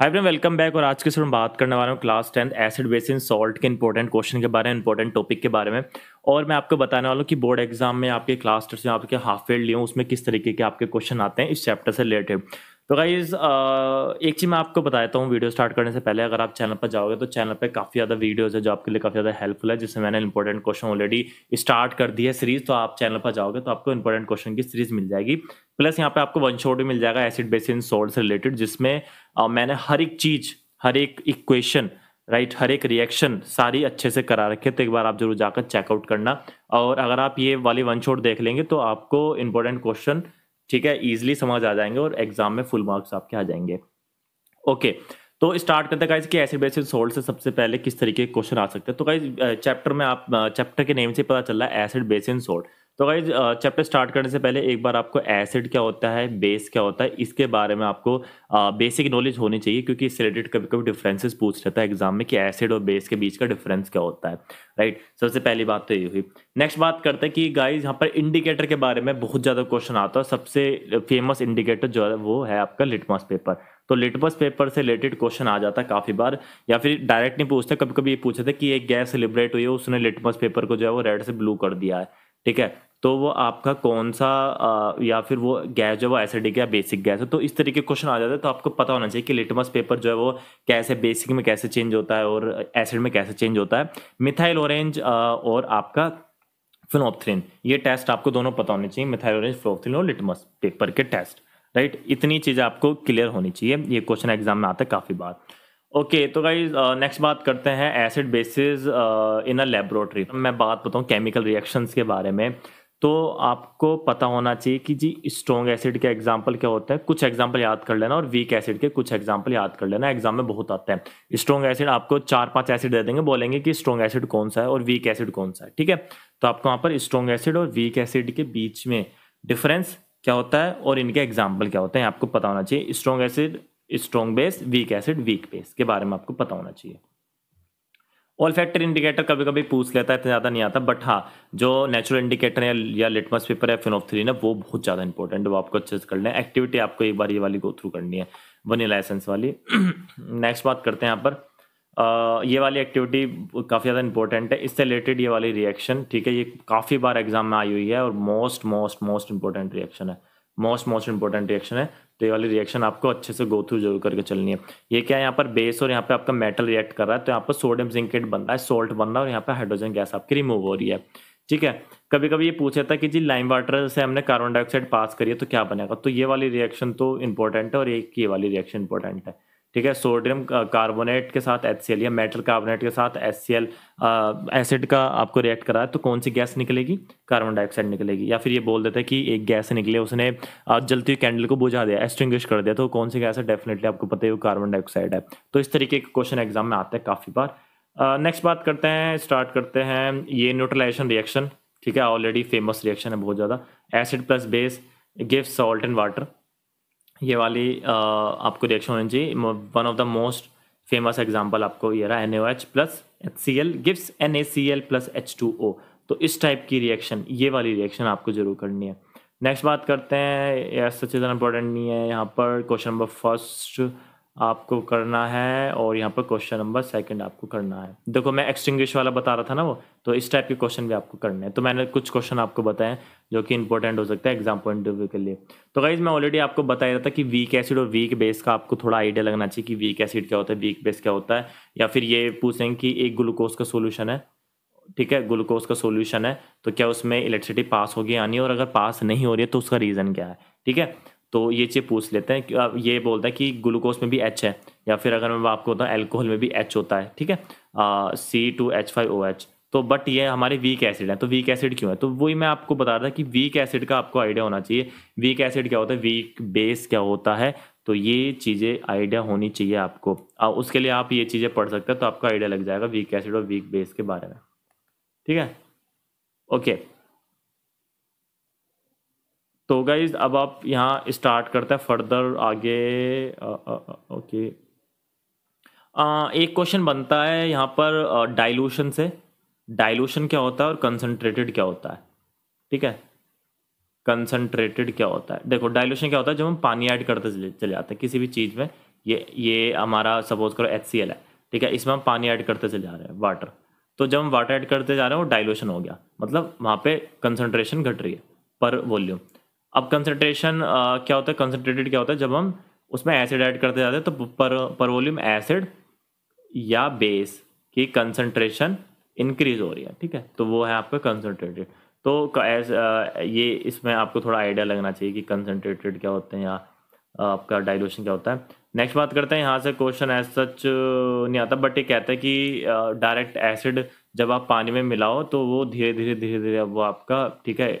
high friend welcome back और आज के सर हम बात करने वाले हैं class tenth acid base and salt के इंपॉर्टेंट क्वेश्चन के बारे में इंपॉर्टेंट टॉपिक के बारे में और मैं आपको बताने वाला हूँ कि बोर्ड एग्जाम में आपके क्लास टेस्ट में आपके हाफ फेल लिए उसमें किस तरीके के आपके क्वेश्चन आते हैं इस चैप्टर से रिलेटेड तो गाइज एक चीज़ मैं आपको बता देता हूँ वीडियो स्टार्ट करने से पहले अगर आप चैनल पर जाओगे तो चैनल पर काफ़ी ज़्यादा वीडियोज़ है जो आपके लिए काफ़ी ज़्यादा हेल्पफुल है जिससे मैंने इंपॉर्टेंट क्वेश्चन ऑलरेडी स्टार्ट कर दी है सीरीज़ तो आप चैनल पर जाओगे तो आपको इंपॉर्टेंट क्वेश्चन की सीरीज़ मिल जाएगी प्लस यहाँ पे आपको वन शॉट भी मिल जाएगा एसिड बेस इन सॉल्ट से रिलेटेड जिसमें मैंने हर एक चीज हर एक इक्वेशन राइट हर एक रिएक्शन सारी अच्छे से करा रखे तो एक बार आप जरूर जाकर चेकआउट करना और अगर आप ये वाली वन शॉट देख लेंगे तो आपको इंपॉर्टेंट क्वेश्चन ठीक है ईजिली समझ आ जाएंगे और एग्जाम में फुल मार्क्स आपके आ जाएंगे ओके तो स्टार्ट करते हैं कि एसिड बेसिक सोल्ट से सबसे पहले किस तरीके के क्वेश्चन आ सकते हैं तो कहीं चैप्टर में आप चैप्टर के नेम से पता चल रहा है एसिड बेसिन सोल्ट तो गाइज चैप्टर स्टार्ट करने से पहले एक बार आपको एसिड क्या होता है बेस क्या होता है इसके बारे में आपको बेसिक नॉलेज होनी चाहिए क्योंकि इससे रिलेटेड कभी कभी डिफरेंसेस पूछ रहता है एग्जाम में कि एसिड और बेस के बीच का डिफरेंस क्या होता है राइट सबसे पहली बात तो ये हुई नेक्स्ट बात करते हैं कि गाइज यहाँ पर इंडिकेटर के बारे में बहुत ज़्यादा क्वेश्चन आता है सबसे फेमस इंडिकेटर जो है वो है आपका लिटमस पेपर तो लिटमस पेपर से रिलेटेड क्वेश्चन आ जाता है काफ़ी बार या फिर डायरेक्ट नहीं पूछते कभी कभी ये पूछे थे कि एक गैस लिबरेट हुई है उसने लिटमस पेपर को जो है वो रेड से ब्लू कर दिया है ठीक है तो वो आपका कौन सा आ, या फिर वो गैस जो वो एसिडिक या बेसिक गैस है तो इस तरीके क्वेश्चन आ जाते हैं तो आपको पता होना चाहिए कि लिटमस पेपर जो है वो कैसे बेसिक में कैसे चेंज होता है और एसिड में कैसे चेंज होता है मिथाइल ऑरेंज और आपका फिनोपथ्रिन ये टेस्ट आपको दोनों पता होने चाहिए मिथाइल ऑरेंज फिनोपथ्रिन और लिटमस पेपर के टेस्ट राइट इतनी चीज़ें आपको क्लियर होनी चाहिए ये क्वेश्चन एग्जाम में आता है काफ़ी बार ओके okay, तो गाइज नेक्स्ट बात करते हैं acid bases in a laboratory मैं बात बताऊँ केमिकल रिएक्शंस के बारे में तो आपको पता होना चाहिए कि जी स्ट्रॉन्ग एसिड के एग्जाम्पल क्या होता है कुछ एग्जाम्पल याद कर लेना और वीक एसिड के कुछ एग्जाम्पल याद कर लेना एग्जाम में बहुत आते हैं स्ट्रॉन्ग एसिड आपको चार पांच एसिड दे देंगे बोलेंगे कि स्ट्रॉन्ग एसिड कौन सा है और वीक एसिड कौन सा है ठीक है तो आपको वहाँ पर स्ट्रॉन्ग एसिड और वीक एसिड के बीच में डिफरेंस क्या होता है और इनके एग्जाम्पल क्या होते हैं आपको पता होना चाहिए strong acid strong base weak acid weak base के बारे में आपको पता होना चाहिए ऑल फैक्टर इंडिकेटर कभी कभी पूछ लेता है इतना ज़्यादा नहीं आता बट हाँ जो नेचुरल इंडिकेटर है या लिटमस पेपर है फिनोफ थ्री ना वो बहुत ज़्यादा इंपॉर्टेंट है वो आपको अच्छे से करना है एक्टिविटी आपको एक बार ये वाली गो थ्रू करनी है वन लाइसेंस वाली नेक्स्ट बात करते हैं यहाँ पर ये वाली एक्टिविटी काफ़ी ज़्यादा इंपॉर्टेंट है इससे रिलेटेड ये वाली रिएक्शन ठीक है ये काफ़ी बार एग्जाम में आई हुई है और most most most important reaction है मोस्ट मोस्ट इंपॉर्टेंट रिएक्शन है तो ये वाली रिएक्शन आपको अच्छे से गो थ्रू जरूर करके चलनी है ये क्या है यहाँ पर बेस और यहाँ पे आपका मेटल रिएक्ट कर रहा है तो यहाँ पर सोडियम जिंकेट बन रहा है सोल्ट बन रहा है और यहाँ पर हाइड्रोजन गैस आपकी रिमूव हो रही है ठीक है कभी कभी ये पूछा था कि जी लाइम वाटर से हमने कार्बन डाइऑक्साइड पास करिए तो क्या बनेगा तो ये वाली रिएक्शन तो इंपॉर्टेंट है और एक ये वाली रिएक्शन इंपॉर्टेंट है ठीक है सोडियम कार्बोनेट के साथ एच या मेटल कार्बोनेट के साथ एच एसिड का आपको रिएक्ट करा है तो कौन सी गैस निकलेगी कार्बन डाइऑक्साइड निकलेगी या फिर ये बोल देता है कि एक गैस निकले उसने जलती हुई कैंडल को बुझा दिया एस्टिंग्विश कर दिया तो कौन सी गैस है डेफिनेटली आपको पता है वो कार्बन डाइऑक्साइड है तो इस तरीके के क्वेश्चन एग्जाम में आते हैं काफ़ी बार नेक्स्ट बात करते हैं स्टार्ट करते हैं ये न्यूट्रलाइजेशन रिएक्शन ठीक है ऑलरेडी फेमस रिएक्शन है बहुत ज़्यादा acid plus base give salt and water ये वाली आपको रिएक्शन होनी चाहिए one of the most famous example आपको ये रहा N O H plus H C L gives N A C L plus H two O तो इस टाइप की रिएक्शन ये वाली रिएक्शन आपको जरूर करनी है नेक्स्ट बात करते हैं सच इज इम्पोर्टेंट नहीं है यहाँ पर क्वेश्चन नंबर फर्स्ट आपको करना है और यहाँ पर क्वेश्चन नंबर सेकंड आपको करना है देखो मैं एक्सटिंग वाला बता रहा था ना वो तो इस टाइप के क्वेश्चन भी आपको करने हैं तो मैंने कुछ क्वेश्चन आपको बताए जो कि इंपॉर्टेंट हो सकता है एग्जाम पॉइंट ऑफ व्यू के लिए तो गाइज मैं ऑलरेडी आपको बता रहा था कि वीक एसिड और वीक बेस का आपको थोड़ा आइडिया लगना चाहिए कि वीक एसिड क्या होता है वीक बेस क्या होता है या फिर ये पूछेंगे कि एक ग्लूकोज का सोल्यूशन है ठीक है ग्लूकोज का सोल्यूशन है तो क्या उसमें इलेक्ट्रिसिटी पास होगी यानी और अगर पास नहीं हो रही है तो उसका रीज़न क्या है ठीक है तो ये चीज़ पूछ लेते हैं अब ये बोलता है कि ग्लूकोज में भी एच है या फिर अगर मैं आपको बताऊँ एल्कोहल में भी एच होता है ठीक है C two H five O H तो बट ये हमारे वीक एसिड है तो वीक एसिड क्यों है तो वही मैं आपको बता रहा था कि वीक एसिड का आपको आइडिया होना चाहिए वीक एसिड क्या होता है वीक बेस क्या होता है तो ये चीज़ें आइडिया होनी चाहिए आपको आ, उसके लिए आप ये चीज़ें पढ़ सकते हैं तो आपका आइडिया लग जाएगा वीक एसिड और वीक बेस के बारे में ठीक है ओके तो गाइज अब आप यहाँ स्टार्ट करते हैं फर्दर आगे ओके आ, एक क्वेश्चन बनता है यहाँ पर डाइल्यूशन से डाइल्यूशन क्या होता है और कंसनट्रेटेड क्या होता है ठीक है कंसनट्रेटेड क्या होता है देखो डाइल्यूशन क्या होता है जब हम पानी ऐड करते चले जाते हैं किसी भी चीज़ में ये ये हमारा सपोज करो एच है ठीक है इसमें हम पानी ऐड करते चले जा रहे हैं वाटर तो जब हम वाटर ऐड करते जा रहे हैं वो डाइल्यूशन हो गया मतलब वहाँ पे कंसनट्रेशन घट रही है पर वॉल्यूम अब कंसनट्रेशन uh, क्या होता है कंसनट्रेटेड क्या होता है जब हम उसमें एसिड ऐड करते जाते हैं तो पर पर वॉल्यूम एसिड या बेस की कंसनट्रेशन इंक्रीज हो रही है ठीक है तो वो है आपका कंसनट्रेटेड तो uh, ये इसमें आपको थोड़ा आइडिया लगना चाहिए कि कंसनट्रेटेड क्या होते हैं या uh, आपका डाइल्यूशन क्या होता है नेक्स्ट बात करते हैं यहाँ से क्वेश्चन एज सच नहीं आता बट ये कहता है कि डायरेक्ट एसिड जब आप पानी में मिलाओ तो वो धीरे धीरे धीरे धीरे वो आपका ठीक है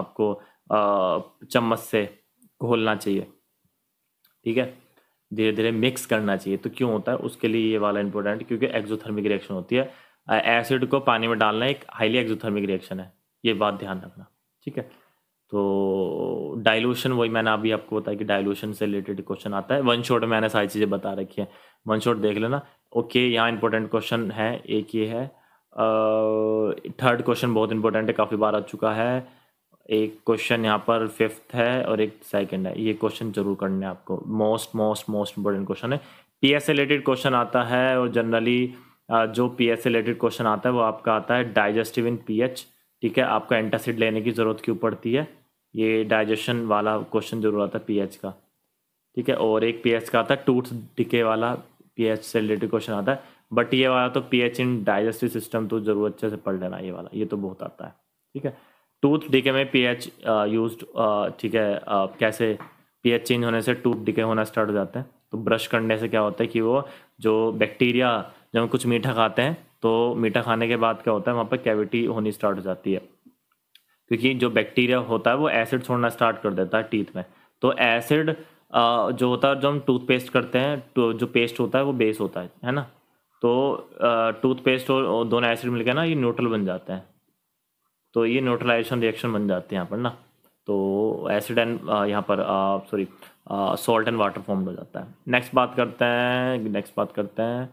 आपको चम्मच से घोलना चाहिए ठीक है धीरे धीरे मिक्स करना चाहिए तो क्यों होता है उसके लिए ये वाला इंपॉर्टेंट क्योंकि एक्जोथर्मिक रिएक्शन होती है एसिड को पानी में डालना एक हाईली एक्जोथर्मिक रिएक्शन है ये बात ध्यान रखना ठीक है तो डाइल्यूशन वही मैंने अभी आपको बताया कि डाइल्यूशन से रिलेटेड क्वेश्चन आता है वन शॉट मैंने सारी चीज़ें बता रखी हैं वन शॉट देख लेना ओके यहाँ इंपॉर्टेंट क्वेश्चन है एक ये है थर्ड क्वेश्चन बहुत इंपॉर्टेंट है काफ़ी बार आ चुका है एक क्वेश्चन यहाँ पर फिफ्थ है और एक सेकंड है ये क्वेश्चन जरूर करने हैं आपको most most most important question है पी एस रिलेटेड क्वेश्चन आता है और जनरली जो पी एस रिलेटेड क्वेश्चन आता है वो आपका आता है डाइजेस्टिव इन पी एच ठीक है आपको एंटासिड लेने की ज़रूरत क्यों पड़ती है ये डाइजेशन वाला क्वेश्चन जरूर आता है एच का ठीक है और एक एच का आता है टूथ डिके वाला एच से रिलेटेड क्वेश्चन आता है बट ये वाला तो एच इन डाइजेस्टिव सिस्टम तो जरूर अच्छे से पढ़ लेना ये वाला ये तो बहुत आता है ठीक है टूथ डीके में पीएच यूज्ड uh, uh, ठीक है uh, कैसे पीएच चेंज होने से टूथ डीके होना स्टार्ट हो जाते हैं तो ब्रश करने से क्या होता है कि वो जो बैक्टीरिया जब कुछ मीठा खाते हैं तो मीठा खाने के बाद क्या होता है वहाँ पर कैविटी होनी स्टार्ट हो जाती है क्योंकि जो बैक्टीरिया होता है वो एसिड छोड़ना स्टार्ट कर देता है टीथ में तो एसिड जो होता है जो हम टूथपेस्ट करते हैं तो जो पेस्ट होता है वो बेस होता है है ना तो टूथपेस्ट और दोनों एसिड मिलकर ना ये न्यूट्रल बन जाते हैं तो ये न्यूट्रलाइजेशन रिएक्शन बन जाते हैं यहाँ पर ना तो एसिड एंड uh, यहाँ पर sorry salt and water form हो जाता है नेक्स्ट बात करते हैं नेक्स्ट बात करते हैं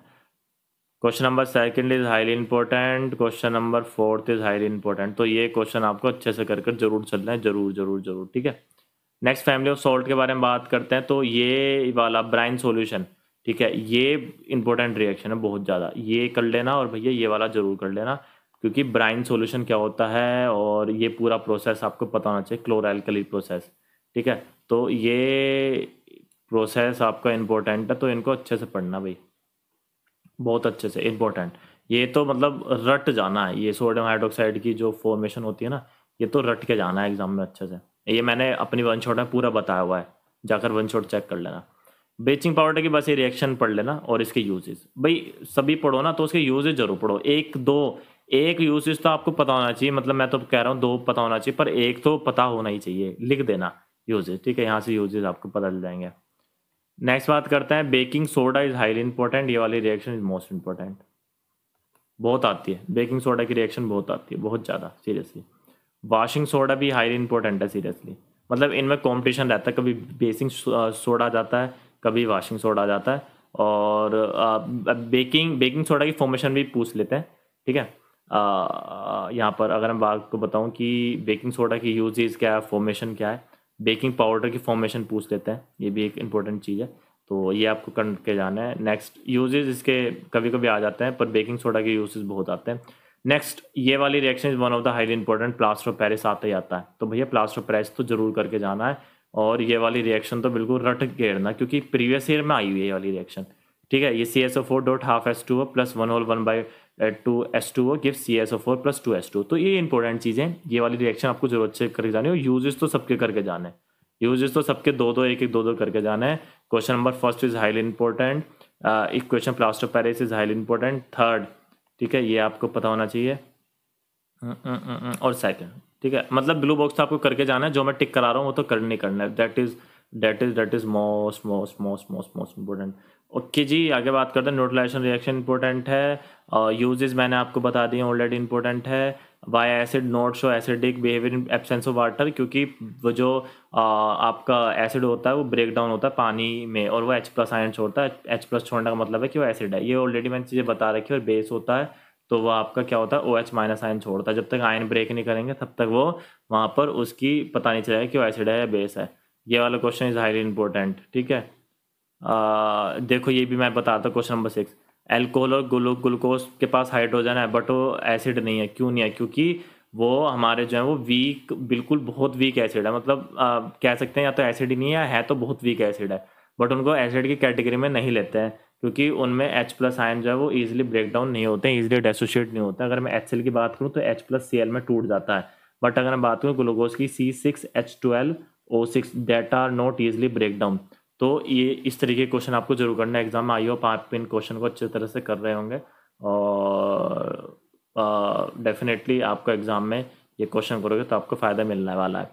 question number second is highly important question number fourth is highly important तो ये क्वेश्चन आपको अच्छे से कर कर जरूर चलना हैं जरूर जरूर जरूर ठीक है नेक्स्ट फैमिली ऑफ सॉल्ट के बारे में बात करते हैं तो ये वाला ब्राइन सोल्यूशन ठीक है ये इंपॉर्टेंट रिएक्शन है बहुत ज़्यादा ये कर लेना और भैया ये वाला जरूर कर लेना क्योंकि ब्राइन सॉल्यूशन क्या होता है और ये पूरा प्रोसेस आपको पता होना चाहिए क्लोरैलकली प्रोसेस ठीक है तो ये प्रोसेस आपका इम्पोर्टेंट है तो इनको अच्छे से पढ़ना भाई बहुत अच्छे से इम्पोर्टेंट ये तो मतलब रट जाना है ये सोडियम हाइड्रोक्साइड की जो फॉर्मेशन होती है ना ये तो रट के जाना है एग्जाम में अच्छे से ये मैंने अपनी वन शॉट में पूरा बताया हुआ है जाकर वन शॉट चेक कर लेना बेचिंग पाउडर की बस ये रिएक्शन पढ़ लेना और इसके यूजेज भाई सभी पढ़ो ना तो उसके यूजेज जरूर पढ़ो एक दो एक यूसेज तो आपको पता होना चाहिए मतलब मैं तो कह रहा हूँ दो पता होना चाहिए पर एक तो पता होना ही चाहिए लिख देना यूजेज ठीक है यहाँ से यूजेज आपको पता चल जाएंगे नेक्स्ट बात करते हैं baking soda is highly important ये वाली रिएक्शन इज मोस्ट इंपॉर्टेंट बहुत आती है बेकिंग सोडा की रिएक्शन बहुत आती है बहुत ज़्यादा सीरियसली वाशिंग सोडा भी हाईली इंपॉर्टेंट है सीरियसली मतलब इनमें कॉम्पिटिशन रहता है कभी बेसिंग सोडा जाता है कभी वाशिंग सोडा जाता है और बेकिंग बेकिंग सोडा की फॉर्मेशन भी पूछ लेते हैं ठीक है यहाँ पर अगर मैं आपको बताऊँ कि बेकिंग सोडा की यूजेज क्या है फॉर्मेशन क्या है बेकिंग पाउडर की फॉर्मेशन पूछ लेते हैं ये भी एक इंपॉर्टेंट चीज़ है तो ये आपको कर के जाना है नेक्स्ट यूजेज इसके कभी कभी आ जाते हैं पर बेकिंग सोडा के यूजेज बहुत आते हैं नेक्स्ट ये वाली reaction is one of the highly important plaster of Paris आता ही आता है तो भैया प्लास्टर ऑफ पेरिस तो जरूर करके जाना है और ये वाली रिएक्शन तो बिल्कुल रट घेरना क्योंकि प्रीवियस ईयर में आई हुई है ये वाली रिएक्शन ठीक है ये C S O four dot half S two plus one whole one by two S two O give C S O four plus two S two तो ये इंपॉर्टेंट चीज़ें ये वाली रिएक्शन आपको जरूरत से करके जानी है यूजेस तो सबके करके जाना है यूजेस तो सबके दो दो एक एक दो दो करके जाना है question number first is highly important plaster of Paris is highly important third ठीक है ये आपको पता होना चाहिए uh, uh, uh, और सेकेंड ठीक है मतलब ब्लू बॉक्स तो आपको करके जाना है जो मैं टिक करा रहा हूँ वो तो करने करना है that is that is that is most most most most most important okay okay जी आगे बात करते हैं न्यूट्रलाइजेशन रिएक्शन इंपॉर्टेंट है यूजेस uh, मैंने आपको बता दिए ऑलरेडी इंपॉर्टेंट है why acid not show acidic behaviour in absence of water क्योंकि वो जो uh, आपका एसिड होता है वो ब्रेक डाउन होता है पानी में और वो एच प्लस आयन छोड़ता है एच प्लस छोड़ने का मतलब है कि वो एसिड है ये ऑलरेडी मैंने चीज़ें बता रखी है और बेस होता है तो वो आपका क्या होता है ओ एच माइनस आयन छोड़ता है जब तक आयन ब्रेक नहीं करेंगे तब तक वो वहाँ पर उसकी पता नहीं चलेगा कि वो एसिड है या बेस है ये वाला क्वेश्चन इज़ हाईली इंपॉर्टेंट ठीक है देखो ये भी मैं बताता हूँ क्वेश्चन नंबर सिक्स एल्कोहल और ग्लू ग्लूकोज के पास हाइड्रोजन है बट वो एसिड नहीं है क्यों नहीं है क्योंकि वो हमारे जो है वो वीक बिल्कुल बहुत वीक एसिड है मतलब आ, कह सकते हैं या तो एसिड ही नहीं है है तो बहुत वीक एसिड है बट उनको एसिड की कैटेगरी में नहीं लेते हैं क्योंकि उनमें एच प्लस आयन जो है वो ईजिली ब्रेक डाउन नहीं होते हैं ईजिली डेसोशिएट नहीं होते अगर मैं एच की बात करूँ तो एच प्लस सी एल में टूट जाता है बट अगर मैं बात करूँ ग्लूकोज की C six H twelve O six that are not easily break down तो ये इस तरीके के क्वेश्चन आपको जरूर करना है एग्जाम में आई होप आप इन क्वेश्चन को अच्छी तरह से कर रहे होंगे और डेफिनेटली आपको एग्ज़ाम में ये क्वेश्चन करोगे तो आपको फ़ायदा मिलने वाला है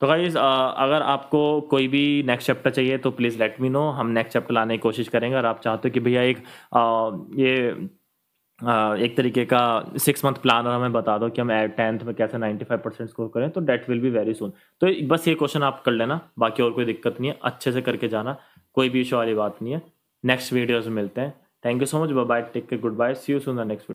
तो गाइज अगर आपको कोई भी नेक्स्ट चैप्टर चाहिए तो प्लीज़ लेट मी नो हम नेक्स्ट चैप्टर लाने की कोशिश करेंगे और आप चाहते हो कि भैया एक आ, ये एक तरीके का सिक्स मंथ प्लान और हमें बता दो कि हम टेंथ में कैसे नाइन्टी फाइव परसेंट स्कोर करें तो that will be very soon तो बस ये क्वेश्चन आप कर लेना बाकी और कोई दिक्कत नहीं है अच्छे से करके जाना कोई भी इशू वाली बात नहीं है नेक्स्ट वीडियोज में मिलते हैं thank you so much bye take care good bye see you soon the next